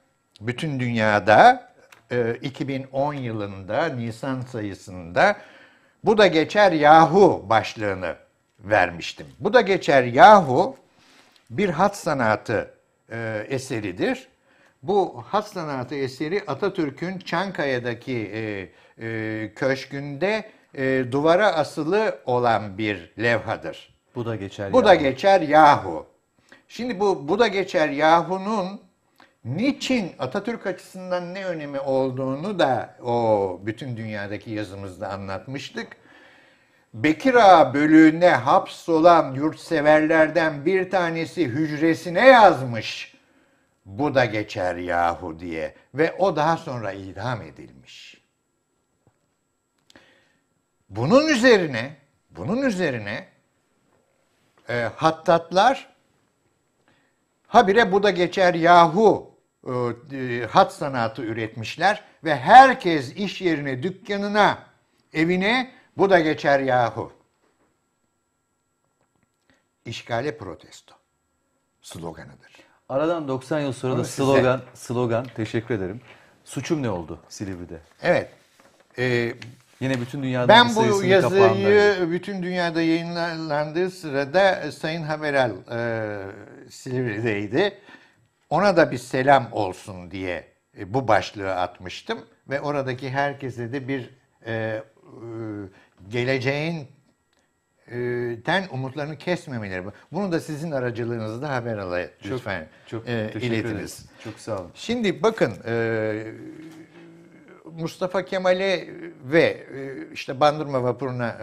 bütün dünyada e, 2010 yılında Nisan sayısında bu da geçer yahu başlığını vermiştim. Bu da geçer yahu bir hat sanatı e, eseridir. Bu hat sanatı eseri Atatürk'ün Çankaya'daki e, e, köşkünde e, duvara asılı olan bir levhadır. Bu da geçer. Bu yahu. da geçer yahu. Şimdi bu bu da geçer yahu'nun niçin Atatürk açısından ne önemi olduğunu da o bütün dünyadaki yazımızda anlatmıştık. Bekir Ağa bölüğüne hapsolan yurtseverlerden bir tanesi hücresine yazmış bu da geçer yahu diye ve o daha sonra idam edilmiş. Bunun üzerine, bunun üzerine e, hattatlar habire bu da geçer yahu e, e hat sanatı üretmişler ve herkes iş yerine, dükkanına, evine bu da geçer yahu. İşgale protesto sloganıdır. Aradan 90 yıl sonra da Bunu size- slogan, slogan teşekkür ederim. Suçum ne oldu Silivri'de? Evet. Ee, Yine bütün dünyada ben bu yazıyı bütün dünyada yayınlandığı sırada e, Sayın Haberal e, Silivri'deydi. Ona da bir selam olsun diye e, bu başlığı atmıştım ve oradaki herkese de bir e, e, geleceğin den umutlarını kesmemeleri. Bunu da sizin aracılığınızda haber alayım. çok, lütfen çok e, iletiniz. Ederiz. Çok sağ olun. Şimdi bakın e, Mustafa Kemal'e ve e, işte Bandırma vapuruna e,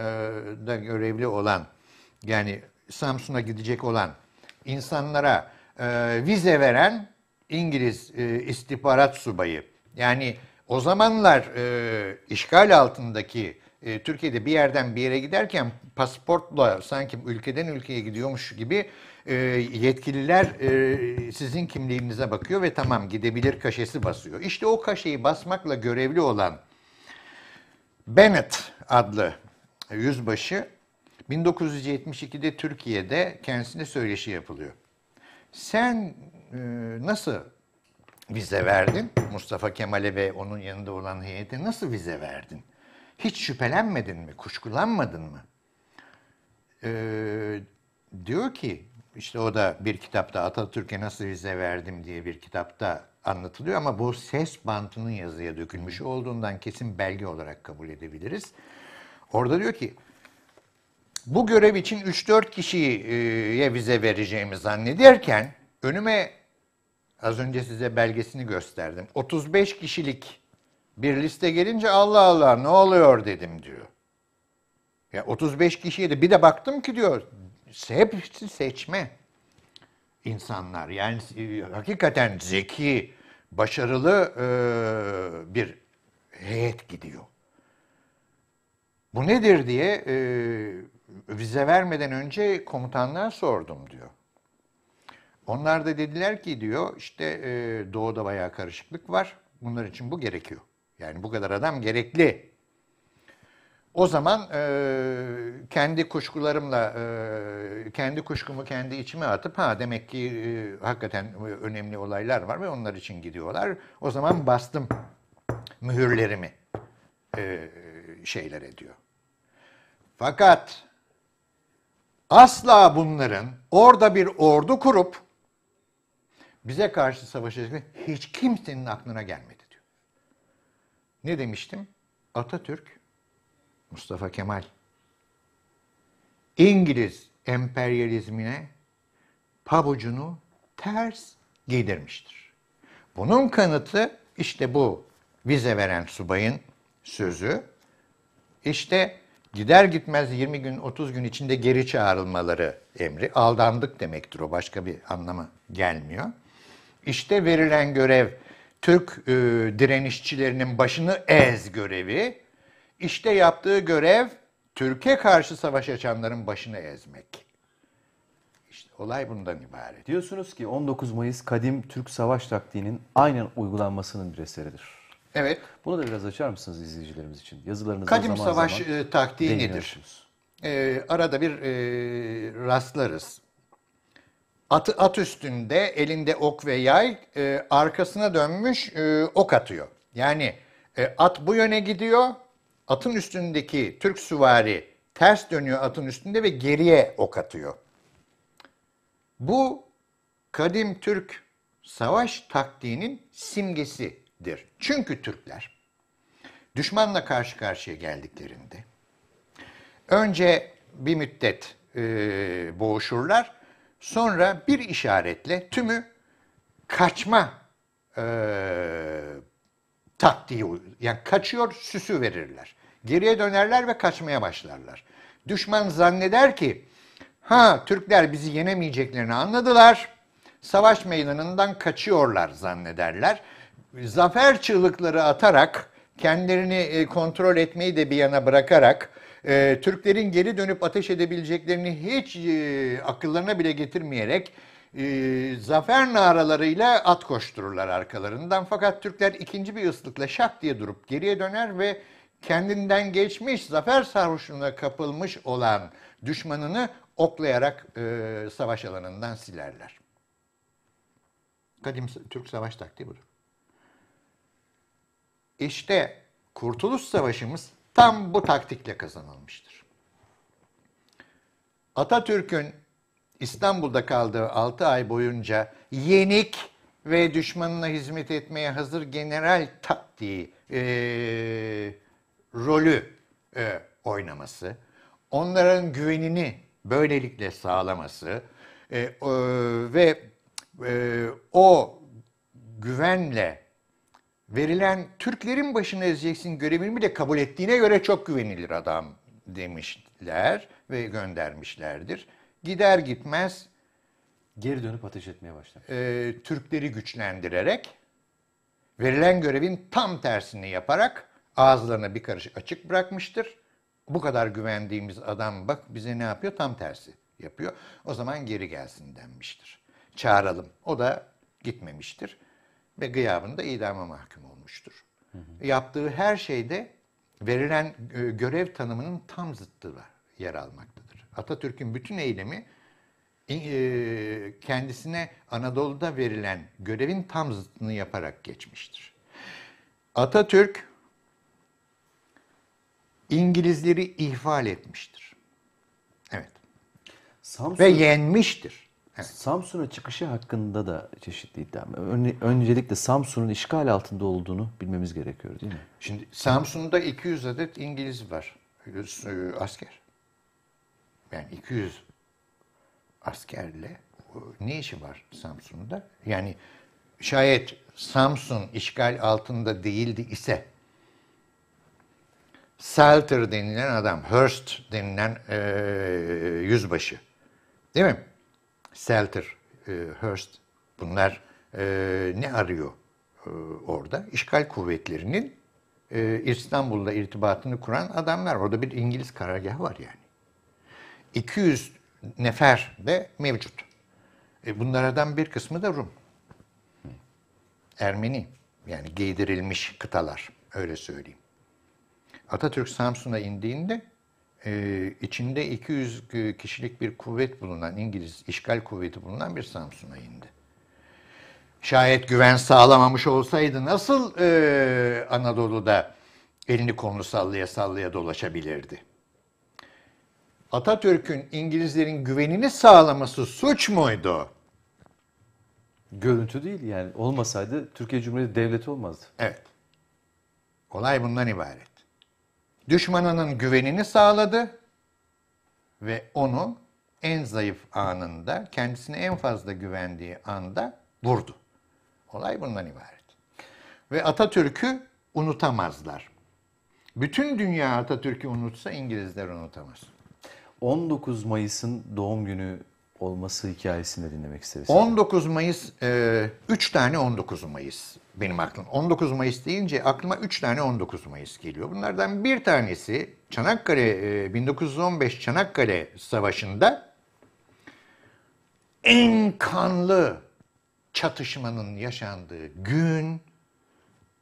da görevli olan yani Samsun'a gidecek olan insanlara e, vize veren İngiliz e, istihbarat subayı. Yani o zamanlar e, işgal altındaki e, Türkiye'de bir yerden bir yere giderken pasportla sanki ülkeden ülkeye gidiyormuş gibi e, yetkililer e, sizin kimliğinize bakıyor ve tamam gidebilir kaşesi basıyor. İşte o kaşeyi basmakla görevli olan Bennett adlı yüzbaşı 1972'de Türkiye'de kendisine söyleşi yapılıyor. Sen e, nasıl vize verdin? Mustafa Kemal'e ve onun yanında olan heyete nasıl vize verdin? Hiç şüphelenmedin mi? Kuşkulanmadın mı? Ee, diyor ki işte o da bir kitapta Atatürk'e nasıl vize verdim diye bir kitapta anlatılıyor ama bu ses bantının yazıya dökülmüş olduğundan kesin belge olarak kabul edebiliriz. Orada diyor ki bu görev için 3-4 kişiye vize vereceğimi zannederken önüme az önce size belgesini gösterdim. 35 kişilik bir liste gelince Allah Allah ne oluyor dedim diyor. Ya 35 kişiydi. Bir de baktım ki diyor hepsi seçme insanlar. Yani e, hakikaten zeki, başarılı e, bir heyet gidiyor. Bu nedir diye e, vize vermeden önce komutanlar sordum diyor. Onlar da dediler ki diyor işte e, doğuda bayağı karışıklık var. Bunlar için bu gerekiyor. Yani bu kadar adam gerekli. O zaman e, kendi kuşkularımla, e, kendi kuşkumu kendi içime atıp ha demek ki e, hakikaten önemli olaylar var ve onlar için gidiyorlar. O zaman bastım mühürlerimi e, şeyler ediyor. Fakat asla bunların orada bir ordu kurup bize karşı savaşacak hiç kimsenin aklına gelmedi. Ne demiştim? Atatürk, Mustafa Kemal, İngiliz emperyalizmine pabucunu ters giydirmiştir. Bunun kanıtı işte bu vize veren subayın sözü. İşte gider gitmez 20 gün 30 gün içinde geri çağrılmaları emri. Aldandık demektir o başka bir anlamı gelmiyor. İşte verilen görev Türk e, direnişçilerinin başını ez görevi. İşte yaptığı görev Türkiye karşı savaş açanların başını ezmek. İşte olay bundan ibaret. Diyorsunuz ki 19 Mayıs kadim Türk savaş taktiğinin aynen uygulanmasının bir eseridir. Evet. Bunu da biraz açar mısınız izleyicilerimiz için? Yazılarınızda kadim zaman savaş zaman e, taktiği nedir? E, arada bir e, rastlarız. At, at üstünde elinde ok ve yay e, arkasına dönmüş e, ok atıyor. Yani e, at bu yöne gidiyor. Atın üstündeki Türk süvari ters dönüyor atın üstünde ve geriye ok atıyor. Bu kadim Türk savaş taktiğinin simgesidir. Çünkü Türkler düşmanla karşı karşıya geldiklerinde önce bir müddet e, boğuşurlar Sonra bir işaretle tümü kaçma e, taktiği, yani kaçıyor süsü verirler. Geriye dönerler ve kaçmaya başlarlar. Düşman zanneder ki ha Türkler bizi yenemeyeceklerini anladılar. Savaş meydanından kaçıyorlar zannederler. Zafer çığlıkları atarak kendilerini e, kontrol etmeyi de bir yana bırakarak e, Türklerin geri dönüp ateş edebileceklerini hiç e, akıllarına bile getirmeyerek e, zafer naralarıyla at koştururlar arkalarından. Fakat Türkler ikinci bir ıslıkla şak diye durup geriye döner ve kendinden geçmiş, zafer sarhoşluğuna kapılmış olan düşmanını oklayarak e, savaş alanından silerler. Kadim Türk savaş taktiği budur. İşte Kurtuluş Savaşımız tam bu taktikle kazanılmıştır. Atatürk'ün İstanbul'da kaldığı 6 ay boyunca yenik ve düşmanına hizmet etmeye hazır general taktiği e, rolü e, oynaması, onların güvenini böylelikle sağlaması e, e, ve e, o güvenle verilen Türklerin başına ezeceksin görevini de kabul ettiğine göre çok güvenilir adam demişler ve göndermişlerdir. Gider gitmez geri dönüp ateş etmeye başlar. E, Türkleri güçlendirerek verilen görevin tam tersini yaparak ağızlarına bir karış açık bırakmıştır. Bu kadar güvendiğimiz adam bak bize ne yapıyor tam tersi yapıyor. O zaman geri gelsin denmiştir. Çağıralım. O da gitmemiştir ve gıyabında idama mahkum olmuştur. Hı hı. Yaptığı her şeyde verilen e, görev tanımının tam zıttı var, yer almaktadır. Atatürk'ün bütün eylemi e, kendisine Anadolu'da verilen görevin tam zıttını yaparak geçmiştir. Atatürk İngilizleri ihval etmiştir. Evet. Samsun... Ve yenmiştir. Samsun'a çıkışı hakkında da çeşitli iddiam. Öncelikle Samsun'un işgal altında olduğunu bilmemiz gerekiyor değil mi? Şimdi Samsun'da 200 adet İngiliz var. Ee, asker. Yani 200 askerle ne işi var Samsun'da? Yani şayet Samsun işgal altında değildi ise Salter denilen adam, Hurst denilen e, yüzbaşı. Değil mi? Seltzer, e, Hearst bunlar e, ne arıyor e, orada? İşgal kuvvetlerinin e, İstanbul'da irtibatını kuran adamlar. Orada bir İngiliz karargahı var yani. 200 nefer de mevcut. E, bunlardan bir kısmı da Rum. Ermeni. Yani giydirilmiş kıtalar. Öyle söyleyeyim. Atatürk Samsun'a indiğinde ee, e, içinde 200 kişilik bir kuvvet bulunan İngiliz işgal kuvveti bulunan bir Samsun'a indi. Şayet güven sağlamamış olsaydı nasıl e, Anadolu'da elini kolunu sallaya sallaya dolaşabilirdi? Atatürk'ün İngilizlerin güvenini sağlaması suç muydu? Görüntü değil yani olmasaydı Türkiye Cumhuriyeti devleti olmazdı. Evet. Olay bundan ibaret düşmanının güvenini sağladı ve onu en zayıf anında, kendisine en fazla güvendiği anda vurdu. Olay bundan ibaret. Ve Atatürk'ü unutamazlar. Bütün dünya Atatürk'ü unutsa İngilizler unutamaz. 19 Mayıs'ın doğum günü olması hikayesini de dinlemek isteriz. 19 Mayıs, 3 e, tane 19 Mayıs benim aklım. 19 Mayıs deyince aklıma 3 tane 19 Mayıs geliyor. Bunlardan bir tanesi Çanakkale, 1915 e, Çanakkale Savaşı'nda en kanlı çatışmanın yaşandığı gün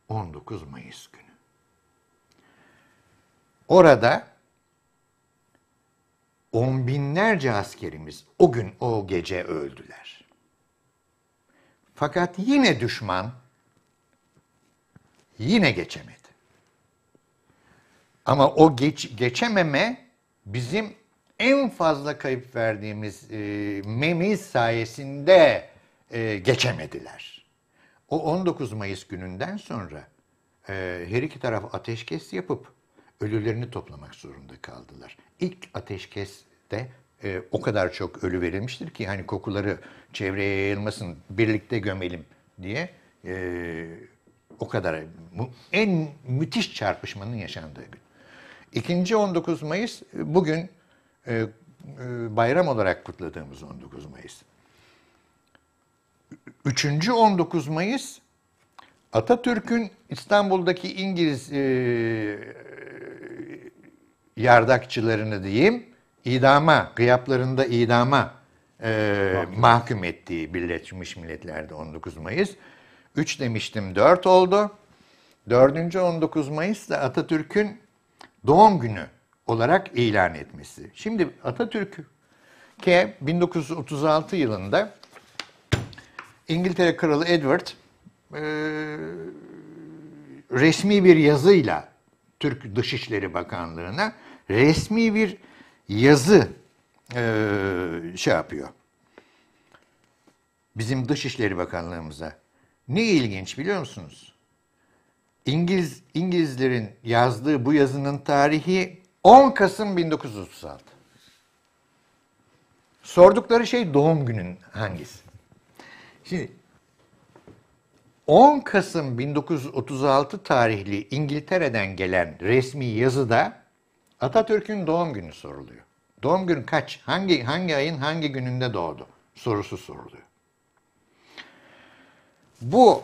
19 Mayıs günü. Orada on binlerce askerimiz o gün o gece öldüler. Fakat yine düşman yine geçemedi. Ama o geç, geçememe bizim en fazla kayıp verdiğimiz e, memiz sayesinde e, geçemediler. O 19 Mayıs gününden sonra e, her iki taraf ateşkes yapıp ölülerini toplamak zorunda kaldılar. İlk ateşkeste e, o kadar çok ölü verilmiştir ki hani kokuları çevreye yayılmasın, birlikte gömelim diye e, o kadar bu en müthiş çarpışmanın yaşandığı gün. İkinci 19 Mayıs bugün e, e, bayram olarak kutladığımız 19 Mayıs. Üçüncü 19 Mayıs Atatürk'ün İstanbul'daki İngiliz e, yardakçılarını diyeyim idama, kıyaplarında idama e, mahkum. mahkum ettiği Birleşmiş Milletler'de 19 Mayıs. 3 demiştim 4 oldu. 4. 19 Mayıs da Atatürk'ün doğum günü olarak ilan etmesi. Şimdi Atatürk ki 1936 yılında İngiltere Kralı Edward e, resmi bir yazıyla Türk Dışişleri Bakanlığı'na resmi bir yazı e, şey yapıyor. Bizim Dışişleri Bakanlığımıza. Ne ilginç biliyor musunuz? İngiliz İngilizlerin yazdığı bu yazının tarihi 10 Kasım 1936. Sordukları şey doğum günün hangisi? Şimdi 10 Kasım 1936 tarihli İngiltere'den gelen resmi yazıda Atatürk'ün doğum günü soruluyor. Doğum günü kaç? Hangi hangi ayın hangi gününde doğdu? Sorusu soruluyor. Bu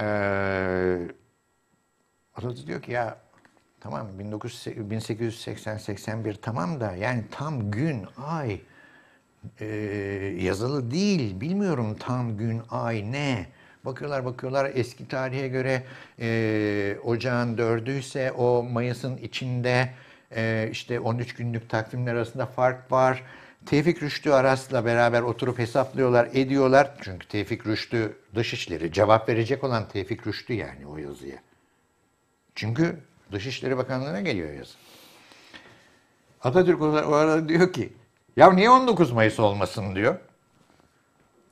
e, Atatürk diyor ki ya tamam 1880-81 tamam da yani tam gün, ay e, yazılı değil. Bilmiyorum tam gün, ay ne. Bakıyorlar bakıyorlar eski tarihe göre e, ocağın dördüyse o Mayıs'ın içinde e, işte 13 günlük takvimler arasında fark var. Tevfik Rüştü Aras'la beraber oturup hesaplıyorlar, ediyorlar. Çünkü Tevfik Rüştü Dışişleri, cevap verecek olan Tevfik Rüştü yani o yazıya. Çünkü Dışişleri Bakanlığı'na geliyor yazı. Atatürk o arada diyor ki, ya niye 19 Mayıs olmasın diyor.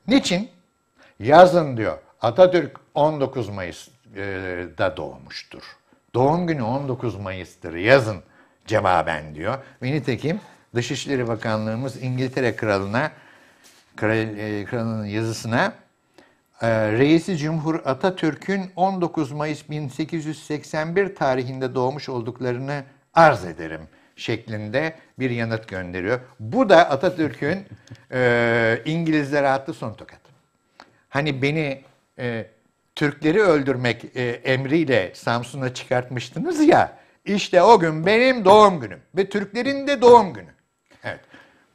Niçin? Yazın diyor. Atatürk 19 Mayıs'da doğmuştur. Doğum günü 19 Mayıs'tır yazın cevaben diyor. Ve nitekim Dışişleri Bakanlığımız İngiltere Kralı'na, kral, e, Kralı'nın yazısına e, Reisi Cumhur Atatürk'ün 19 Mayıs 1881 tarihinde doğmuş olduklarını arz ederim şeklinde bir yanıt gönderiyor. Bu da Atatürk'ün e, İngilizlere attığı son tokat. Hani beni e, Türkleri öldürmek e, emriyle Samsun'a çıkartmıştınız ya işte o gün benim doğum günüm ve Türklerin de doğum günü. Evet.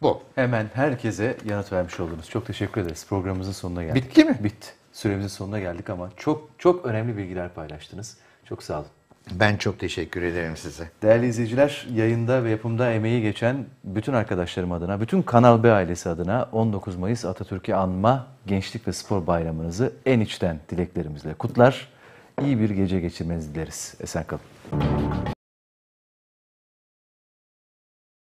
Bu. Hemen herkese yanıt vermiş oldunuz. Çok teşekkür ederiz. Programımızın sonuna geldik. Bitti mi? Bitti. Süremizin sonuna geldik ama çok çok önemli bilgiler paylaştınız. Çok sağ olun. Ben çok teşekkür ederim size. Değerli izleyiciler, yayında ve yapımda emeği geçen bütün arkadaşlarım adına, bütün Kanal B ailesi adına 19 Mayıs Atatürk'ü anma Gençlik ve Spor Bayramınızı en içten dileklerimizle kutlar. İyi bir gece geçirmenizi dileriz. Esen kalın.